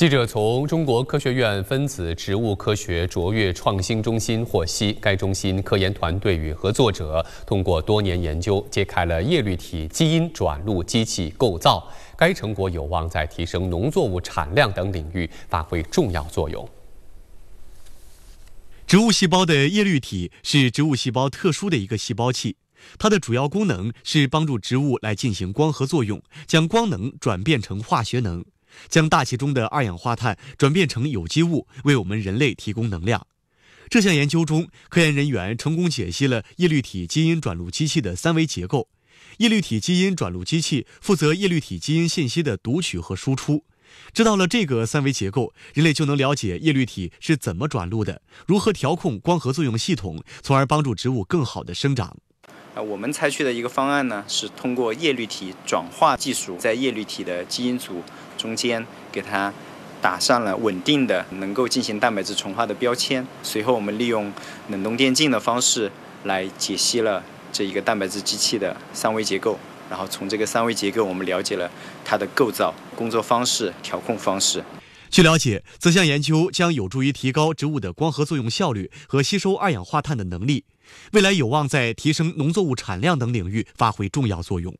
记者从中国科学院分子植物科学卓越创新中心获悉，该中心科研团队与合作者通过多年研究，揭开了叶绿体基因转录机器构造。该成果有望在提升农作物产量等领域发挥重要作用。植物细胞的叶绿体是植物细胞特殊的一个细胞器，它的主要功能是帮助植物来进行光合作用，将光能转变成化学能。将大气中的二氧化碳转变成有机物，为我们人类提供能量。这项研究中，科研人员成功解析了叶绿体基因转录机器的三维结构。叶绿体基因转录机器负责叶绿体基因信息的读取和输出。知道了这个三维结构，人类就能了解叶绿体是怎么转录的，如何调控光合作用系统，从而帮助植物更好的生长。啊，我们采取的一个方案呢，是通过叶绿体转化技术，在叶绿体的基因组中间给它打上了稳定的、能够进行蛋白质重化的标签。随后，我们利用冷冻电镜的方式来解析了这一个蛋白质机器的三维结构。然后，从这个三维结构，我们了解了它的构造、工作方式、调控方式。据了解，此项研究将有助于提高植物的光合作用效率和吸收二氧化碳的能力，未来有望在提升农作物产量等领域发挥重要作用。